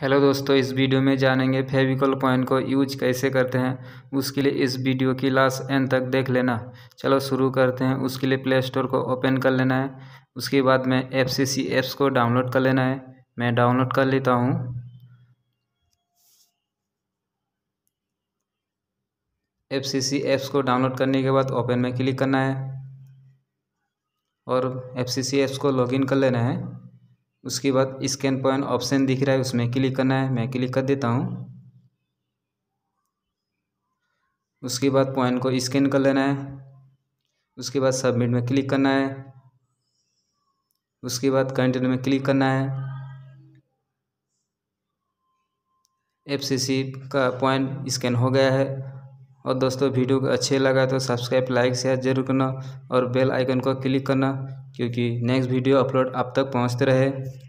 hello दोस्तों इस video में जानेंगे फेविकल पॉइंट को यूज कैसे करते हैं उसके लिए इस वीडियो की लास्ट एंड तक देख लेना चलो शुरू करते हैं उसके लिए प्ले स्टोर को ओपन कर लेना है उसके बाद में एफ सी सी एप्स को डाउनलोड कर लेना है मैं डाउनलोड कर लेता हूँ एफ सी सी एप्स को डाउनलोड करने के बाद ओपन में क्लिक करना है और एफ सी सी एप्स को लॉगिन कर लेना है उसके बाद स्कैन पॉइंट ऑप्शन दिख रहा है उसमें क्लिक करना है मैं क्लिक कर देता हूँ उसके बाद पॉइंट को स्कैन कर लेना है उसके बाद सबमिट में क्लिक करना है उसके बाद कंटिन्यू में क्लिक करना है एफ का पॉइंट स्कैन हो गया है और दोस्तों वीडियो को अच्छे लगा तो सब्सक्राइब लाइक शेयर जरूर करना और बेल आइकन को क्लिक करना क्योंकि नेक्स्ट वीडियो अपलोड आप तक पहुँचते रहे